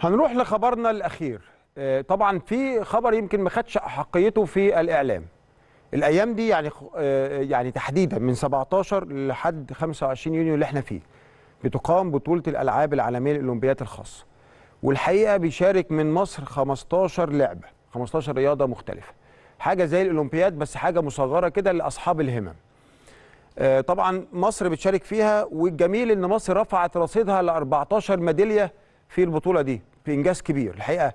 هنروح لخبرنا الاخير آه، طبعا في خبر يمكن ما خدش احقيته في الاعلام الايام دي يعني آه، آه، يعني تحديدا من 17 لحد 25 يونيو اللي احنا فيه بتقام بطوله الالعاب العالميه للاولمبيات الخاصه والحقيقه بيشارك من مصر 15 لعبه 15 رياضه مختلفه حاجه زي الاولمبياد بس حاجه مصغره كده لاصحاب الهمم طبعا مصر بتشارك فيها والجميل ان مصر رفعت رصيدها ل 14 ميداليه في البطوله دي بانجاز كبير الحقيقه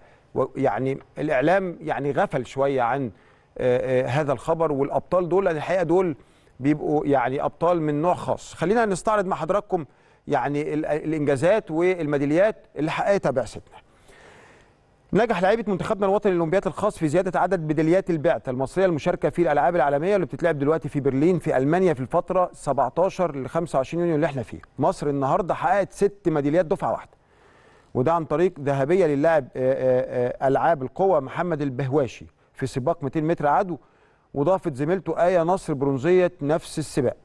يعني الاعلام يعني غفل شويه عن آه، آه، هذا الخبر والابطال دول الحقيقه دول بيبقوا يعني ابطال من نوع خاص خلينا نستعرض مع حضراتكم يعني الانجازات والميداليات اللي حققتها بعثتنا نجح لعيبه منتخبنا الوطني الاولمبيات الخاص في زياده عدد ميداليات البعثه المصريه المشاركه في الالعاب العالميه اللي بتتلعب دلوقتي في برلين في المانيا في الفتره 17 ل 25 يونيو اللي احنا فيه مصر النهارده حققت ست ميداليات دفعه واحده وده عن طريق ذهبيه للاعب آه، آه، آه، العاب القوه محمد البهواشي في سباق 200 متر عدو وضافت زميلته ايه نصر برونزيه نفس السباق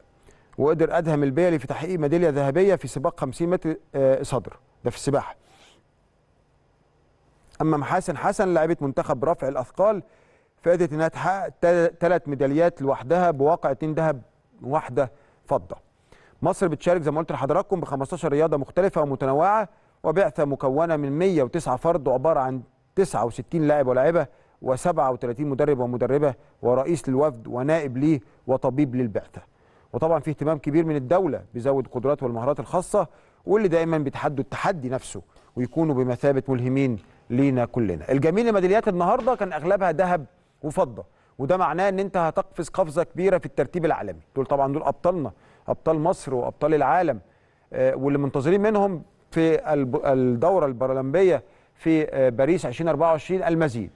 وقدر ادهم البيلي في تحقيق ميداليه ذهبيه في سباق 50 متر صدر ده في السباحه اما محاسن حسن لاعبه منتخب رفع الاثقال فادت انها تحقق ثلاث ميداليات لوحدها بواقع اتنين ذهب واحده فضه مصر بتشارك زي ما قلت لحضراتكم ب 15 رياضه مختلفه ومتنوعه وبعثة مكونة من 109 فرد عبارة عن 69 لاعب ولاعبة و37 مدرب ومدربة ورئيس للوفد ونائب ليه وطبيب للبعثة وطبعا في اهتمام كبير من الدولة بيزود قدرات والمهارات الخاصة واللي دائما بيتحدوا التحدي نفسه ويكونوا بمثابة ملهمين لينا كلنا الجميل ميداليات النهاردة كان أغلبها ذهب وفضة وده معناه ان انت هتقفز قفزه كبيره في الترتيب العالمي دول طبعا دول ابطالنا ابطال مصر وابطال العالم آه، واللي منتظرين منهم في الدورة البرلمبية في آه، باريس 2024 المزيد